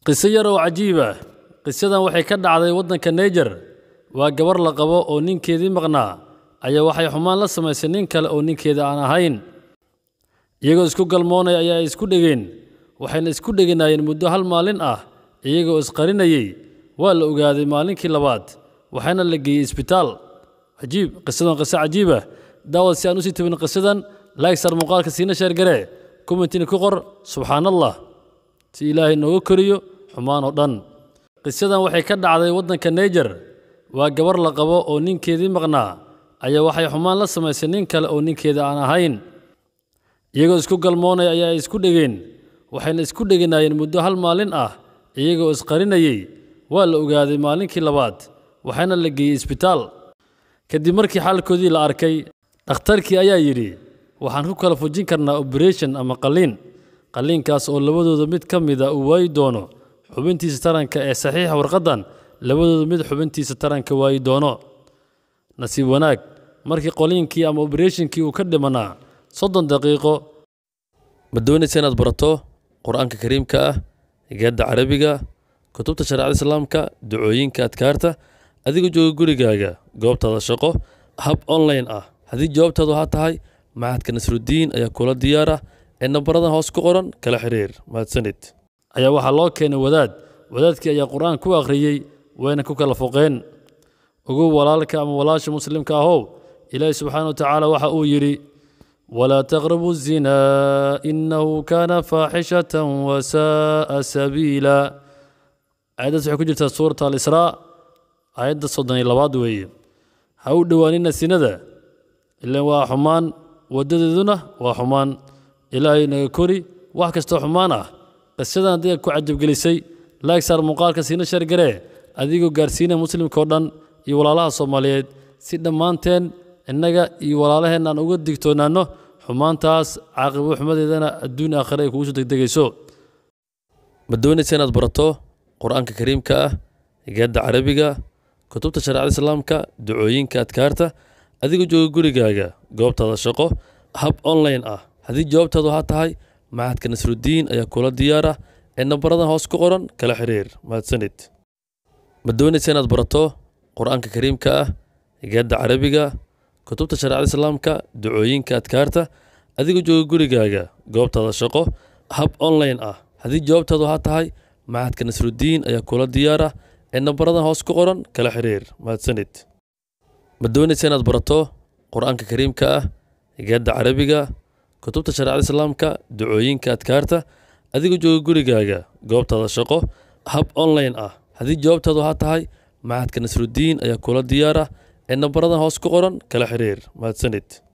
qiso yar oo cajiib ah qisadan waxay ka dhacday waddanka naijer waa gabar la qabo oo ninkeedii maqnaa ayaa waxay xumaan la samaysay nin kale oo ninkeeda aan ahayn iyagoo isku galmoonaya ayaa ay isku dhegeen waxayna isku dheganaayeen muddo hal maalin ah iyagoo isqarinayey waa la ogaaday maalinkii labaad waxaana la geeyey isbitaal cajiib qisadan qiso cajiib ah daawad si aan usii tabin qisadan laagsar muuqaalka siina sheergare komentiina ku qor subxaanallah si ilaahay nooga koriyo xumaan oo dhan qisadan waxay ka dhacday waddanka naijer waa gabar la qabo oo ninkeedii maqnaa ayaa waxay xumaan la samaysay nin kale oo ninkeeda aan ahayn iyagoo isku galmoonaya ayaa ay isku dhegeen waxayna isku dheganaayeen muddo hal maalin ah iyagoo isqarinayey waa la ogaaday maalinkii labaad waxaana la geeyey isbitaal kadib markii xaalkoodii la arkay dhakhtarkii ayaa yidhi waxaan ku kala fujin karnaa oberation ama qalliin qalliinkaas oo labadooda mid ka mida ah uu waayi doono xubintiisa taranka ee saxiixa warqaddan labadooda mid xubintiisa taranka waayi doono nasiib wanaag markii qoliinkii ama obereshinkii uu ka dhimanaa soddon daqiiqo ma doonaysa inaad barato qur-aanka kariimka ah higaadda carabiga kutubta shareecada islaamka ducooyinka adkaarta adigoo jooga gurigaaga goobtaada shaqo hab online ah haddii jawaabtaadu ha tahay maxadka nasruddiin ayaa kula diyaar ah ee nambaradan hoos ku qoran kala xiriir mahadsanid ayaa waxaa loo keenay wadaad wadaadkii ayaa qur-aan ku akhriyey wayna ku kala foqeen ugu walaalka ama walaasha muslimka ahow ilaahi subxaana wa tacaala waxa uu yidhi walaa taqrabu zinaa inahu kaana faaxishatan wasa'a sabiila aayaddaas waxay ku jirtaa suurat alisraa aayadda soddon iyo labaad weeye ha u dhowaanina sinada ilan waa xumaan waddadeeduna waa xumaan ilaahay naga kori wax kastoo xumaan ah qisadan adiga ku cajabgelisay laag saar muuqaalka siina shargaree adigoo gaarsiina muslimkao dhan iyo walaalaha soomaaliyeed si dhammaanteen innaga iyo walaalaheenna aan uga digtoonaanno xumaantaas caaqibo xumadeedana adduun aakhire ay kuguso degdegayso ma doonaysa inaad barato qur-aanka kariimka ah higaadda carabiga kutubta shareecada islaamka ducooyinka adkaarta adigoo jooga gurigaaga goobtaada shaqo hab online ah haddii jawaabtaadu ha tahay maxadka nasruddiin ayaa kula diyaara ee nambaradan hoos ku qoran kala xiriir mahadsanid ma doonaysa inaad barato qur-aanka kariimka ah higaadda carabiga kutubta shareecada islaamka ducooyinka adkaarta adigoo jooga gurigaaga goobtaada shaqo hab online ah haddii jawaabtaadu ha tahay maxadka nasruddiin ayaa kula diyaara ee nambaradan hoos ku qoran kala xiriir mahadsanid ma doonaysa inaad barato qur-aanka kariimka ah higaadda carabiga kutubta shareecada islaamka ducooyinka adkaarta adigoo jooga gurigaaga goobtaada shaqo hab online ah haddii jawaabtaadu ha tahay maxadka nasruddiin ayaa kula diyaar ah ee nabaradan hoos ku qoran kala xiriir mahadsanid